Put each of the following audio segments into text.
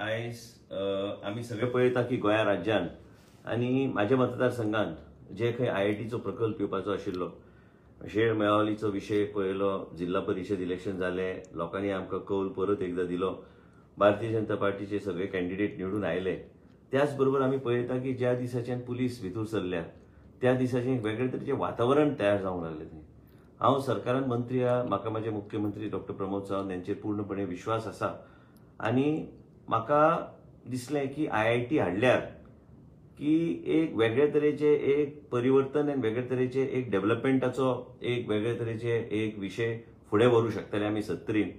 आयज आम्ही सगळे पळयता की गोंया राज्यान आणि माझ्या मतदारसंघात जे काही आय आय टीचो प्रकल्प येवपाचो आशिल्लो शेळ मेळावलीचो विषय पळयलो जिल्हा परिषद इलेक्शन झाले लोकांनी आमकां कौल परत एकदा दिलो भारतीय जनता पार्टीचे सगळे कॅन्डिडेट निवडून आयले त्याचबरोबर आम्ही आमी पळयता की ज्या दिसाच्यान पुलीस भितर सरल्या त्या दिसाचें एक वेगळे तरेचें वातावरण तयार जाऊ लागले थंय हांव सरकारान मंत्री म्हाका माझे मुख्यमंत्री डॉक्टर प्रमोद सावंत यांचे पूर्णपणे विश्वास असा आणि म्हाका दिसलें की आय आय टी हाडल्यार की एक वेगळे तरेचे एक परिवर्तन आणि वेगळे तरेचे एक डेव्हलपमेंटाचो एक वेगळे तरेचे एक विशय फुडें व्हरूंक शकतले आमी सत्रीन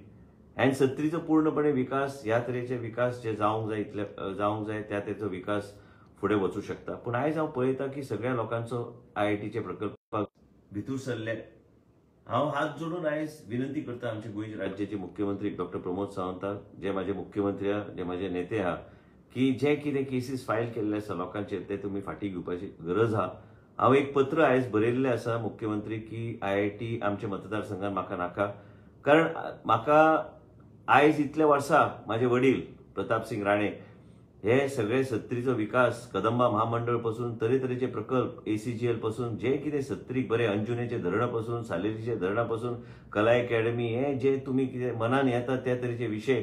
आनी सत्रीचो पूर्णपणे विकास ह्या तरेचे विकास जे जावंक जाय इतले जावंक जाय त्या तरेचो विकास फुडें वचूंक शकता पूण आयज हांव पळयतां की सगळ्या लोकांचो आय आय टीचे प्रकल्पाक भितूर सरले हांव हात जोडून आयज विनंती करता आमचे गोंय राज्याचे मुख्यमंत्री डॉक्टर प्रमोद सावंत जे माझे मुख्यमंत्री आहा जे माझे नेते आहा की जे कितें केसीस फायल केल्ले आसा लोकांचेर ते तुम्ही फाटी घेवपाची गरज हा हांव एक पत्र आयज बरयल्लें आसा मुख्यमंत्री की आय आय टी आमच्या मतदारसंघात माका नाका कारण माका आयज इतल्या वर्षा माझे वडील प्रताप सिंग राणे हे सगळे सत्रीचा विकास कदंबा महामंडळ पासून तरेतरेचे प्रकल्प एसीजीएल पासून जे कितें सत्रीक बरे अंजुनेचे धरणापासून पासून सालेरीचे धरणा कला अकॅडमी हे जे तुम्ही कितें मनान त्या तरेचे विषय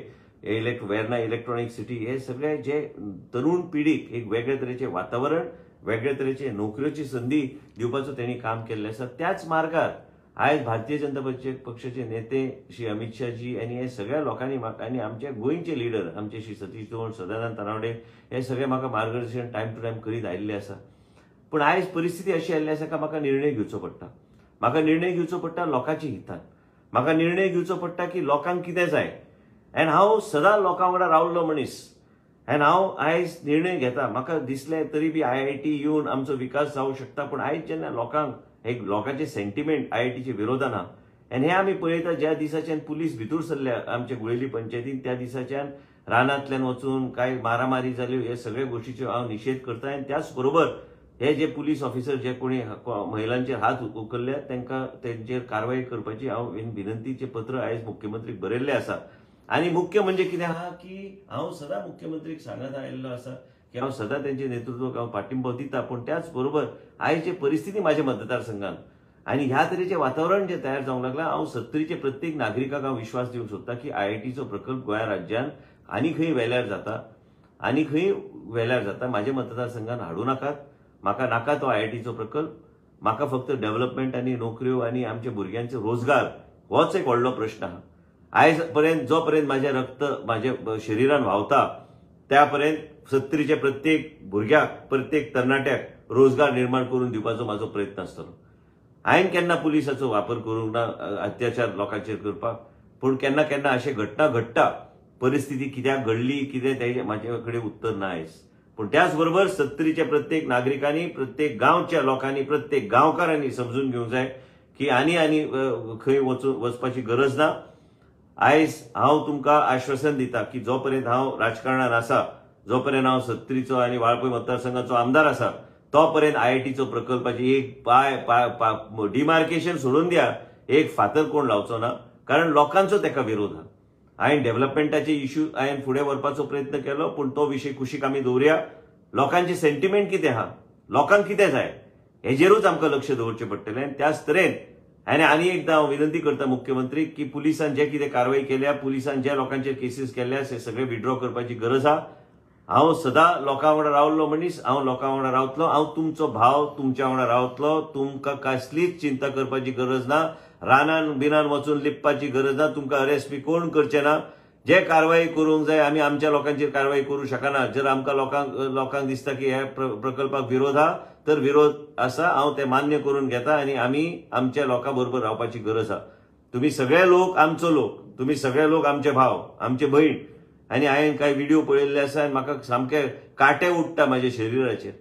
इलेक्ट वेर्ना इलेक्ट्रॉनिक सिटी हे सगळे जे तरुण पिढीक एक वेगळे तऱ्हेचे वातावरण वेगळे तरेचे नोकऱ्योची संधी दिवपाचो त्यांनी काम केल्लें आसा त्याच मार्गार आज भारतीय जनता पक्षाचे नेते श्री अमित शहाजी आणि हे सगळ्या लोकांनी आनी आमचे गोयचे लिडर आमचे श्री सतीश दोण सदानंद तरावडे हे सगळे म्हाका मार्गदर्शन टाइम टू टाइम करीत आयिल्ले आसा पण आज परिस्थिती अशी आयिल्ली आसा का म्हाका निर्णय घेवचो पडटा म्हाका निर्णय घेवचो पडटा लोकांच्या हितात म्हाका निर्णय घेवचो पडटा की लोकांक कितें जाय अँड हांव सदां लोकां वांगडा रावल्लो मनीस अँड हांव आयज निर्णय घेता म्हाका दिसले तरी बी आय आय टी येवन आमचो विकास जाऊ शकता पूण आयज जेन्ना लोकांक हे लोकांचे सेंटिमेंट आयआयटीचे विरोधाना आणि हे आम्ही पळयता ज्या दिसाच्यान पुलीस भितूर सरल्या आमचे गुळेली पंचायतीन त्या दिसाच्यान रानांतल्यान वचून काय मारामारी जाल्यो हे सगळ्या गोष्टीचो हा निशेध करता आणि त्याच बरोबर हे जे पुलीस ऑफिसर जे कोणी महिलांचे हात उखल्ल्या तांकां तेंचेर कारवाई करपाची हांव विनंतीचे पत्र आयज मुख्यमंत्रीक बरयल्लें आसा आणि मुख्य म्हणजे किती हा की हा सदा मुख्यमंत्रीक सांगत आयिल्लो आसा किंवा सदा त्यांचे नेतृत्व किंवा पाठिंबा दिता पण त्याचबरोबर आयचे परिस्थिती माझ्या मतदारसंघात आणि ह्या तरेचे वातावरण जे तयार जाऊ लागला हा सत्तरीचे प्रत्येक नागरिकाक हांव विश्वास देऊ सोदता की आय आय टीचो प्रकल्प गोय़ा राज्यात आणि खंय वेल्यार जाता आणि खंय वेल्यार जाता माझ्या मतदारसंघात हाडू नाकात माका नाका तो आय आय टीचो प्रकल्प माका फक्त डेव्हलपमेंट आणि नोकऱ्यो आणि आमच्या भुरग्यांचो रोजगार होच एक व्हडलो प्रश्न आहा आयज पर्यंत जो पर्यंत माझे रक्त माझ्या शरीरात व्हावता त्यापर्यंत सत्तरीच्या प्रत्येक भुरग्याक प्रत्येक तरणाट्याक रोजगार निर्माण करून दिवपाचो माझो प्रयत्न असतो हांवें केन्ना पुलिसाचो वापर करूंक ना अत्याचार लोकांचेर करपाक पूण केन्ना केन्ना अशे घटना घडटा परिस्थिती कित्याक घडली कितें ते म्हाजे कडेन उत्तर ना आयज पण त्याचबरोबर सत्तरीच्या प्रत्येक नागरिकांनी प्रत्येक गांवच्या लोकांनी प्रत्येक गांवकारांनी समजून घेवंक जाय की आनी आनी खंय वचून वचपाची गरज ना आयज हांव तुमकां आश्वासन दिता की जो पर्यंत हांव राजकारणात आसा जो पर्यंत हांव सत्रीचो आनी वाळपय मतदारसंघाचो आमदार आसा तो पर्यंत आय आय टीचो प्रकल्पाची एक पाय डिमार्केशन सोडून द्या एक फातर कोण लावचो ना कारण लोकांचो तेका विरोध हा हांवें डेव्हलपमेंटाचे इश्यू हांवें फुडें व्हरपाचो प्रयत्न केलो पूण तो विशय कुशीक आमी दवरया लोकांचे सेंटिमेंट कितें हा लोकांक कितें जाय हेजेरूच आमकां लक्ष दवरचें पडटलें त्याच तरेन आणि आणि एकदा विनंती करता मुख्यमंत्री की पोलिसांनी जे किती कारवाई केल्या पुलिसान ज्या लोकांचे केसीस केल्या ते सगळे विड्रॉ करपाची गरज हा हा सदा लोकां वांगडा रावल्लो मनीस हा लोकां वांगडा रावतलो हांव तुमचो भाव तुमच्या वांगडा रावतलो तुमकां कसलीच चिंता करपाची गरज ना रानान बिनान वचून लिपपाची गरज ना तुमकां अरेस्ट बी कोण करचे ना जे कारवाई करूंक जाय आमी आमच्या लोकांचेर कारवाई करू शकना जर आमकां लोकांक लोकांक दिसता की ह्या प्रकल्पाक विरोध हा तर विरोध असा हांव ते मान्य करून घेता आणि आम्ही आमच्या लोकां बरोबर रावपाची गरज आसा तुम्ही सगळे लोक आमचो लोक तुम्ही सगळे लोक आमचे भाव आमचे भयण आणि हांवें कांय व्हिडिओ पळयल्ले आसा आनी म्हाका सामके काटे उडटा माझ्या शरिराचेर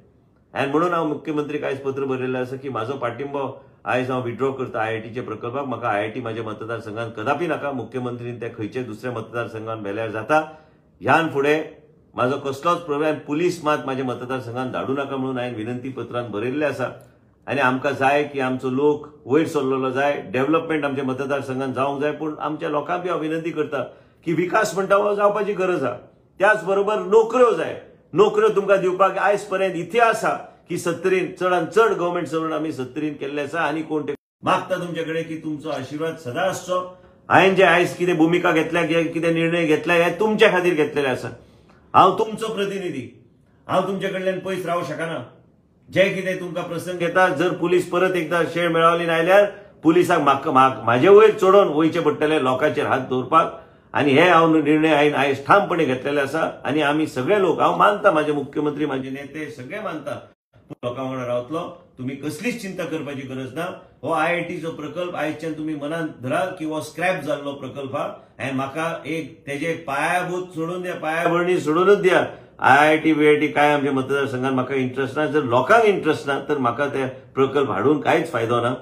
आनी म्हणून हांव मुख्यमंत्री आयज पत्र बरयलें आसा की म्हाजो पाठिंबो आयज हांव विड्रॉ करता टीचे प्रकल्पाक म्हाका टी माझ्या मतदारसंघात कदापि नका मुख्यमंत्रीन त्या खंयचे दुसऱ्या मतदारसंघात व्हेल्यार जाता ह्यान फुडें म्हाजो कसलोच प्रोग्राम पुलीस मात माझ्या मतदारसंघात धाडू नका म्हणून हांवें विनंती पत्रात बरयल्लें आसा आणि आमकां जाय की आमचो लोक वयर सरलेलो जाय डेव्हलपमेंट आमच्या मतदारसंघात जावंक जाय पूण आमच्या लोकांक बी हांव विनंती करता की विकास म्हणटा हो जावपाची गरज आहा त्याचबरोबर बरोबर नोकऱ्यो जाय नोकऱ्यो तुमकां दिवपाक आयज पर्यंत इथे आसा की सत्तरीन चडान चढ गव्हर्नमेंट सवलत आम्ही सत्तरीन केल्ले आसा आनी कोण मागता तुमच्याकडे की तुमचा आशीर्वाद सदा असतो हांवें जे आयज कितें भूमिका घेतल्या कितें निर्णय घेतला हे तुमच्या खातीर घेतलेले असा हा तुमचं प्रतिनिधी हा तुमचे कडल्यान पयस रावं शकना जे कितें तुमकां प्रसंग घेतात जर पोलीस परत एकदा शेळ मेळावली नाल्यार पुलिसांक म्हाका माझे वयर चडोवन वयचे पडटले लोकांचेर हात दवरपाक आणि हे हा निर्णय हायन आयज ठामपणे घेतलेले असा आणि आम्ही सगळे लोक हा मानता माझे मुख्यमंत्री माझे नेते सगळे मानता लोकां वांगडा रावतलो तुम्ही कसलीच चिंता करपाची गरज ना हो आय आय टीचो प्रकल्प आयजच्यान तुम्ही मनान धरा की हो स्क्रॅप जाल्लो प्रकल्प हा आणि म्हाका एक तेजे पायाभूत सोडून द्या पायाभरणी सोडूनच द्या I I T B I T काय आमच्या मतदारसंघात म्हाका इंट्रस्ट ना जर लोकांक इंटरेस्ट ना तर म्हाका ते प्रकल्प हाडून कांयच फायदो ना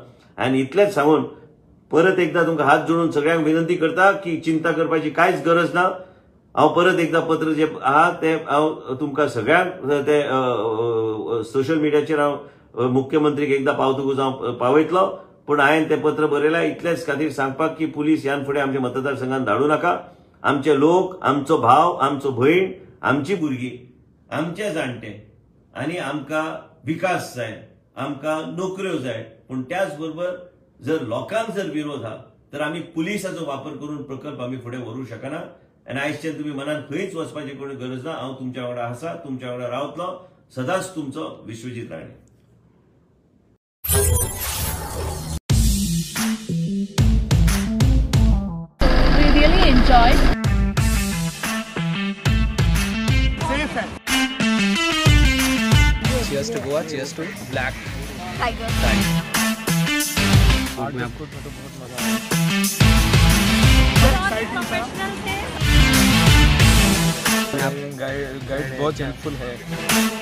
आनी इतलेंच सांगून परत एकदा तुमकां हात जोडून सगळ्यांक विनंती करता की चिंता करपाची कांयच गरज ना हांव परत एकदा पत्र जे आहा ते हांव तुमकां सगळ्या ते सोशल मिडियाचेर हांव मुख्यमंत्रीक एकदा पावतकूच हांव पावयतलो पूण हांवें तें पत्र बरयलां इतलेच खातीर सांगपाक की पुलीस ह्यान फुडें आमच्या मतदारसंघात धाडूं नाका आमचे लोक आमचो भाव आमचो भयण आमची भुरगीं आमचे जाणटे आनी आमकां विकास जाय आमकां नोकऱ्यो जाय पूण त्याच बरोबर जर लोकांक जर विरोध हा तर आम्ही पुलिसाचो वापर करून प्रकल्प आम्ही फुडें व्हरूंक शकना आणि आयजच्यान तुमी मनात खंच वचपाची कोणी गरज ना हांव तुमच्या वांगडा आसा तुमच्या वांगडा रावतलो सदांच तुमचो Vishwajit Rane enjoy guide guide बहुत हेल्पफुल है